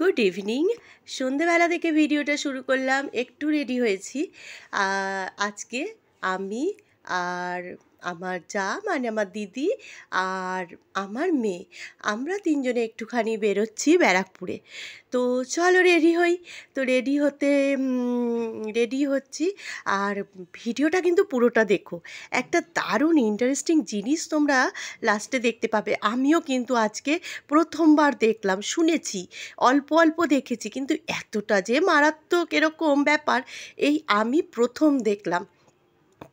good evening সন্ধেবেলা থেকে ভিডিওটা শুরু করলাম একটু রেডি হয়েছি আজকে আমি আর আমার যা মানে আমার দিদি আর আমার মেয়ে আমরা তিনজনে একটুখানি বেরোচ্ছি ব্যারাকপুরে তো চলো রেডি হই তো রেডি হতে রেডি হচ্ছি আর ভিডিওটা কিন্তু পুরোটা দেখো একটা দারুণ ইন্টারেস্টিং জিনিস তোমরা লাস্টে দেখতে পাবে আমিও কিন্তু আজকে প্রথমবার দেখলাম শুনেছি অল্প অল্প দেখেছি কিন্তু এতটা যে মারাত্মক এরকম ব্যাপার এই আমি প্রথম দেখলাম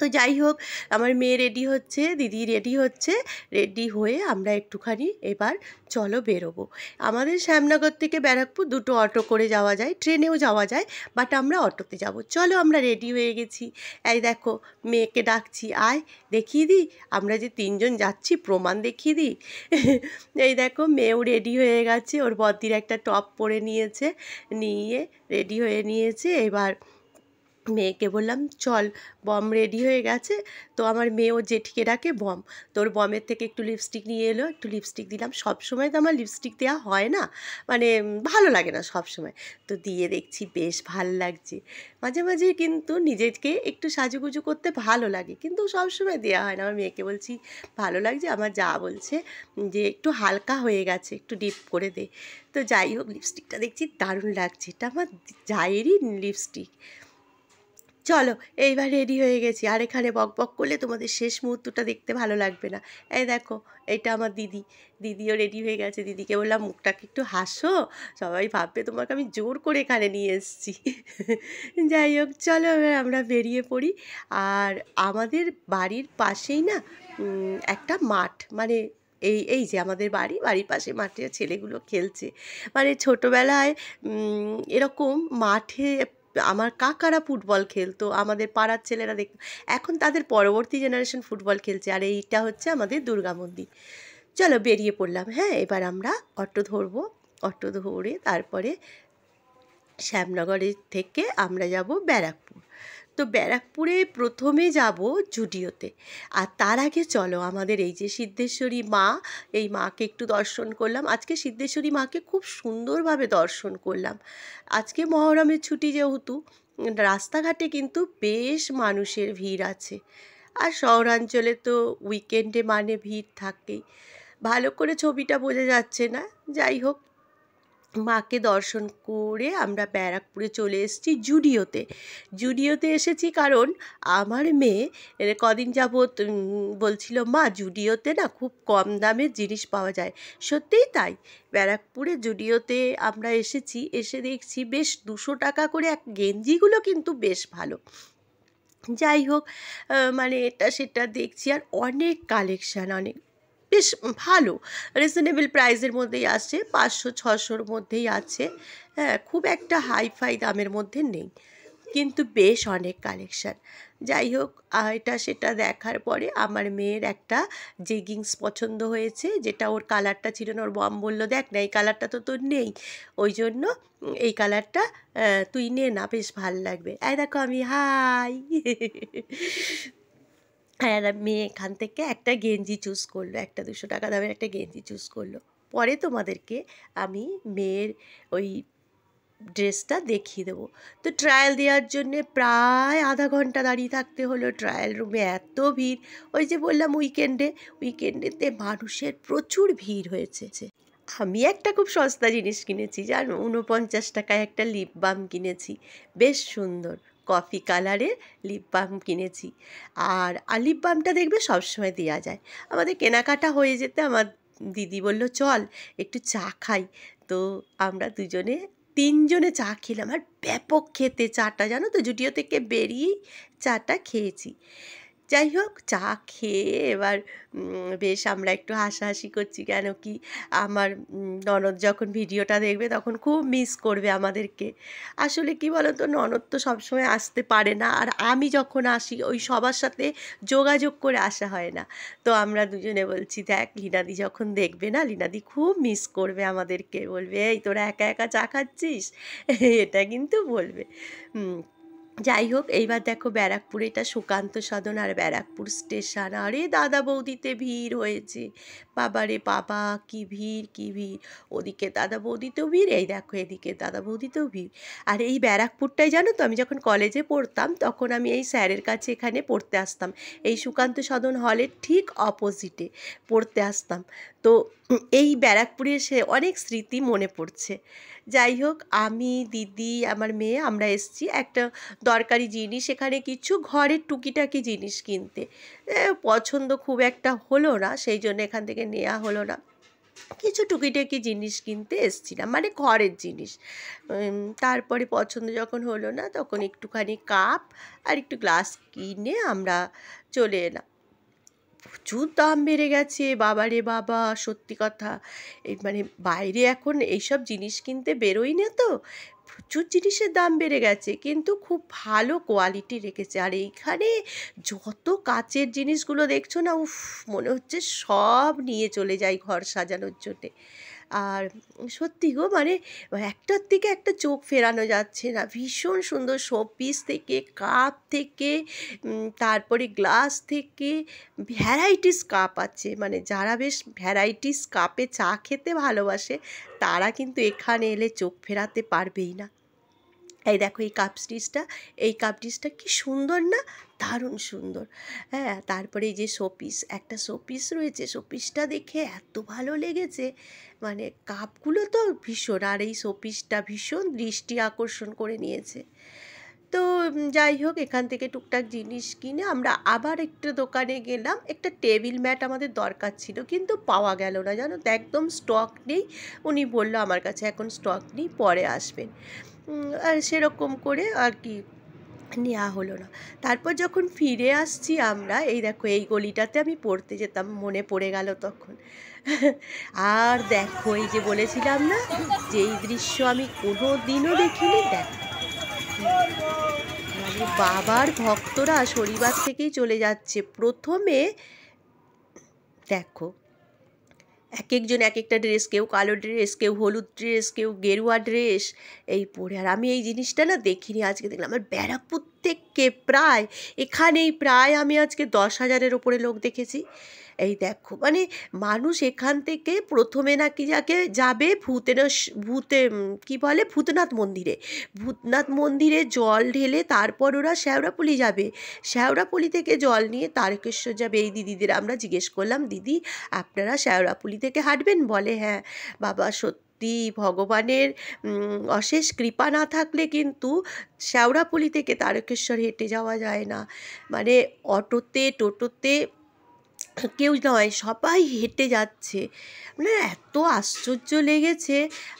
তো যাই হোক আমার মেয়ে রেডি হচ্ছে দিদি রেডি হচ্ছে রেডি হয়ে আমরা একটুখানি এবার চলো বেরোবো আমাদের শ্যামনগর থেকে ব্যারাকপুর দুটো অটো করে যাওয়া যায় ট্রেনেও যাওয়া যায় বাট আমরা অটোতে যাব চলো আমরা রেডি হয়ে গেছি এই দেখো মেয়েকে ডাকছি আয় দেখিয়ে দিই আমরা যে তিনজন যাচ্ছি প্রমাণ দেখিয়ে দিই এই দেখো মেয়েও রেডি হয়ে গেছে ওর বদির একটা টপ পরে নিয়েছে নিয়ে রেডি হয়ে নিয়েছে এবার মেয়েকে বললাম চল বম রেডি হয়ে গেছে তো আমার মেয়েও জেঠিকে ডাকে বম তোর বমের থেকে একটু লিপস্টিক নিয়ে এলো একটু লিপস্টিক দিলাম সব সময় তো আমার লিপস্টিক দেওয়া হয় না মানে ভালো লাগে না সব সময় তো দিয়ে দেখছি বেশ ভাল লাগছে মাঝে মাঝে কিন্তু নিজেকে একটু সাজুগুজু করতে ভালো লাগে কিন্তু সব সময় দেওয়া হয় না আমার মেয়েকে বলছি ভালো লাগছে আমার যা বলছে যে একটু হালকা হয়ে গেছে একটু ডিপ করে দে তো যাই হোক লিপস্টিকটা দেখছি দারুণ লাগছে এটা আমার জায়েরই লিপস্টিক চলো এইবার রেডি হয়ে গেছি আর এখানে বক বক করলে তোমাদের শেষ মুহূর্তটা দেখতে ভালো লাগবে না এই দেখো এটা আমার দিদি দিদিও রেডি হয়ে গেছে দিদিকে বললাম মুখটাকে একটু হাসো সবাই ভাববে তোমাকে আমি জোর করে এখানে নিয়ে এসেছি যাই হোক চলো এবার আমরা বেরিয়ে পড়ি আর আমাদের বাড়ির পাশেই না একটা মাঠ মানে এই এই যে আমাদের বাড়ি বাড়ির পাশে মাঠে ছেলেগুলো খেলছে মানে ছোটোবেলায় এরকম মাঠে আমার কাকারা ফুটবল খেলতো আমাদের পাড়ার ছেলেরা দেখতো এখন তাদের পরবর্তী জেনারেশন ফুটবল খেলছে আর এইটা হচ্ছে আমাদের দুর্গা মন্দির চলো বেরিয়ে পড়লাম হ্যাঁ এবার আমরা অটো ধরবো অটো ধরে তারপরে শ্যামনগরের থেকে আমরা যাব ব্যারাকপুর তো ব্যারাকপুরে প্রথমে যাব জুডিওতে আর তার আগে চলো আমাদের এই যে সিদ্ধেশ্বরী মা এই মাকে একটু দর্শন করলাম আজকে সিদ্ধেশ্বরী মাকে খুব সুন্দরভাবে দর্শন করলাম আজকে মহরমের ছুটি যেহেতু রাস্তাঘাটে কিন্তু বেশ মানুষের ভিড় আছে আর শহরাঞ্চলে তো উইকেন্ডে মানে ভিড় থাকেই ভালো করে ছবিটা বোঝা যাচ্ছে না যাই হোক মাকে দর্শন করে আমরা ব্যারাকপুরে চলে এসেছি জুডিওতে জুডিওতে এসেছি কারণ আমার মেয়ে কদিন যাবৎ বলছিল মা জুডিওতে না খুব কম দামে জিনিস পাওয়া যায় সত্যিই তাই ব্যারাকপুরে জুডিওতে আমরা এসেছি এসে দেখছি বেশ দুশো টাকা করে এক গেঞ্জিগুলো কিন্তু বেশ ভালো যাই হোক মানে এটা সেটা দেখছি আর অনেক কালেকশান অনেক বেশ ভালো রিজনেবল প্রাইসের মধ্যেই আসছে পাঁচশো ছশোর মধ্যেই আছে হ্যাঁ খুব একটা হাইফাই দামের মধ্যে নেই কিন্তু বেশ অনেক কালেকশান যাই হোক এটা সেটা দেখার পরে আমার মেয়ের একটা জেগিংস পছন্দ হয়েছে যেটা ওর কালারটা ছিল না ওর বম বললো দেখ না এই কালারটা তো তোর নেই ওই জন্য এই কালারটা তুই নে না বেশ ভাল লাগবে এই দেখো আমি হাই আর হ্যাঁ, মেয়ে এখান থেকে একটা গেঞ্জি চুজ করলো একটা দুশো টাকা দামের একটা গেঞ্জি চুজ করলো পরে তোমাদেরকে আমি মেয়ের ওই ড্রেসটা দেখিয়ে দেবো তো ট্রায়াল দেওয়ার জন্যে প্রায় আধা ঘন্টা দাঁড়িয়ে থাকতে হলো ট্রায়াল রুমে এত ভিড় ওই যে বললাম উইকেন্ডে উইকেন্ডেতে মানুষের প্রচুর ভিড় হয়েছে আমি একটা খুব সস্তা জিনিস কিনেছি জানো উনপঞ্চাশ টাকায় একটা লিপ বাম কিনেছি বেশ সুন্দর কফি কালারের লিপ বাম কিনেছি আর আর লিপ বামটা দেখবে সবসময় দেওয়া যায় আমাদের কেনাকাটা হয়ে যেতে আমার দিদি বলল চল একটু চা খাই তো আমরা দুজনে তিনজনে চা খেলাম আর ব্যাপক খেতে চাটা জানো তো জুটিও থেকে বেরিয়েই চাটা খেয়েছি যাই হোক চা খেয়ে এবার বেশ আমরা একটু হাসাহাসি করছি কেন কি আমার ননদ যখন ভিডিওটা দেখবে তখন খুব মিস করবে আমাদেরকে আসলে কি বলো তো ননদ তো সবসময় আসতে পারে না আর আমি যখন আসি ওই সবার সাথে যোগাযোগ করে আসা হয় না তো আমরা দুজনে বলছি দেখ লিনাদি যখন দেখবে না লিনাদি খুব মিস করবে আমাদেরকে বলবে এই তোরা একা একা চা খাচ্ছিস এটা কিন্তু বলবে যাই হোক এইবার দেখো ব্যারাকপুরে এটা সুকান্ত সদন আর ব্যারাকপুর স্টেশন আরে দাদা বৌদিতে ভিড় হয়েছে বাবা রে বাবা কি ভিড় কি ভিড় ওদিকে দাদা বৌদিতেও ভিড় এই দেখো এদিকে দাদা বৌদিতেও ভিড় আর এই ব্যারাকপুরটাই জানো তো আমি যখন কলেজে পড়তাম তখন আমি এই স্যারের কাছে এখানে পড়তে আসতাম এই সুকান্ত সদন হলের ঠিক অপোজিটে পড়তে আসতাম তো এই ব্যারাকপুরে সে অনেক স্মৃতি মনে পড়ছে যাই হোক আমি দিদি আমার মেয়ে আমরা এসছি একটা দরকারি জিনিস এখানে কিছু ঘরের টুকিটাকি জিনিস কিনতে পছন্দ খুব একটা হলো না সেই জন্য এখান থেকে নেওয়া হলো না কিছু টুকিটাকি জিনিস কিনতে এসছিলাম মানে ঘরের জিনিস তারপরে পছন্দ যখন হলো না তখন একটুখানি কাপ আর একটু গ্লাস কিনে আমরা চলে এলাম প্রচুর দাম বেড়ে গেছে বাবা রে বাবা সত্যি কথা এই মানে বাইরে এখন এইসব জিনিস কিনতে বেরোই না তো প্রচুর জিনিসের দাম বেড়ে গেছে কিন্তু খুব ভালো কোয়ালিটি রেখেছে আর এইখানে যত কাচের জিনিসগুলো দেখছো না উফ মনে হচ্ছে সব নিয়ে চলে যাই ঘর সাজানোর জন্যে আর সত্যি গো মানে একটার দিকে একটা চোখ ফেরানো যাচ্ছে না ভীষণ সুন্দর শোপিস থেকে কাপ থেকে তারপরে গ্লাস থেকে ভ্যারাইটিস কাপ আছে মানে যারা বেশ ভ্যারাইটিস কাপে চা খেতে ভালোবাসে তারা কিন্তু এখানে এলে চোখ ফেরাতে পারবেই না এই দেখো এই কাপ স্টিচটা এই কাপ স্টিচটা কি সুন্দর না দারুণ সুন্দর হ্যাঁ তারপরে এই যে শোপিস একটা শোপিস রয়েছে শোপিসটা দেখে এত ভালো লেগেছে মানে কাপগুলো তো ভীষণ আর এই শোপিসটা ভীষণ দৃষ্টি আকর্ষণ করে নিয়েছে তো যাই হোক এখান থেকে টুকটাক জিনিস কিনে আমরা আবার একটা দোকানে গেলাম একটা টেবিল ম্যাট আমাদের দরকার ছিল কিন্তু পাওয়া গেল না জানো তো একদম স্টক নেই উনি বললো আমার কাছে এখন স্টক নেই পরে আসবেন আর সেরকম করে আর কি নেওয়া হলো না তারপর যখন ফিরে আসছি আমরা এই দেখো এই গলিটাতে আমি পড়তে যেতাম মনে পড়ে গেল তখন আর দেখো এই যে বলেছিলাম না যে এই দৃশ্য আমি কোনো দিনও দেখিনি দেখ মানে বাবার ভক্তরা শনিবার থেকেই চলে যাচ্ছে প্রথমে দেখো এক একজন এক একটা ড্রেস কেউ কালো ড্রেস কেউ হলুদ ড্রেস কেউ গেরুয়া ড্রেস এই পরে আর আমি এই জিনিসটা না দেখিনি আজকে দেখলাম আমার ব্যারাকপুর প্রত্যেককে প্রায় এখানেই প্রায় আমি আজকে দশ হাজারের ওপরে লোক দেখেছি এই দেখো মানে মানুষ এখান থেকে প্রথমে নাকি যাকে যাবে ভূতেনস ভূতে কি বলে ভূতনাথ মন্দিরে ভূতনাথ মন্দিরে জল ঢেলে তারপর ওরা শ্যাওরাপলি যাবে শ্যাওরাপলি থেকে জল নিয়ে তারকেশ্বর যাবে এই দিদিদের আমরা জিজ্ঞেস করলাম দিদি আপনারা শ্যাওরাপলি থেকে হাঁটবেন বলে হ্যাঁ বাবা সত্যি সত্যি ভগবানের অশেষ কৃপা না থাকলে কিন্তু শ্যাওড়াপুলি থেকে তারকেশ্বর হেঁটে যাওয়া যায় না মানে অটোতে টোটোতে কেউ নয় সবাই হেঁটে যাচ্ছে মানে এত আশ্চর্য লেগেছে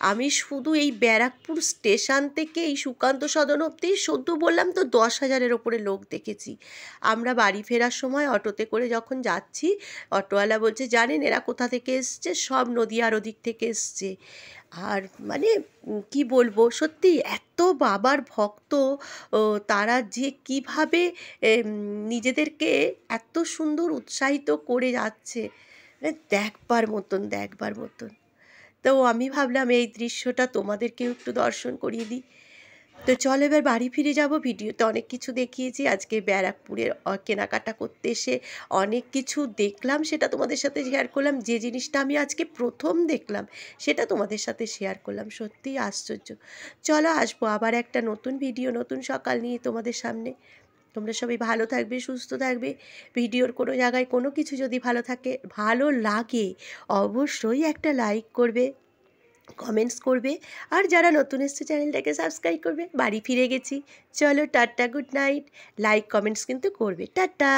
আমি শুধু এই ব্যারাকপুর স্টেশন থেকে এই সুকান্ত সদন অবধি সদ্য বললাম তো দশ হাজারের ওপরে লোক দেখেছি আমরা বাড়ি ফেরার সময় অটোতে করে যখন যাচ্ছি অটোওয়ালা বলছে জানেন এরা কোথা থেকে এসছে সব নদী আর ওদিক থেকে এসছে আর মানে কি বলবো সত্যি এত বাবার ভক্ত তারা যে কিভাবে নিজেদেরকে এত সুন্দর উৎসাহিত করে যাচ্ছে মানে দেখবার মতন দেখবার মতন তো আমি ভাবলাম এই দৃশ্যটা তোমাদেরকেও একটু দর্শন করিয়ে দিই তো চলো এবার বাড়ি ফিরে যাব ভিডিওতে অনেক কিছু দেখিয়েছি আজকে ব্যারাকপুরের কেনাকাটা করতে এসে অনেক কিছু দেখলাম সেটা তোমাদের সাথে শেয়ার করলাম যে জিনিসটা আমি আজকে প্রথম দেখলাম সেটা তোমাদের সাথে শেয়ার করলাম সত্যিই আশ্চর্য চলো আসবো আবার একটা নতুন ভিডিও নতুন সকাল নিয়ে তোমাদের সামনে তোমরা সবাই ভালো থাকবে সুস্থ থাকবে ভিডিওর কোনো জায়গায় কোনো কিছু যদি ভালো থাকে ভালো লাগে অবশ্যই একটা লাইক করবে কমেন্টস করবে আর যারা নতুন এসছে চ্যানেলটাকে সাবস্ক্রাইব করবে বাড়ি ফিরে গেছি চলো tata good night like comments কিন্তু করবে টাটা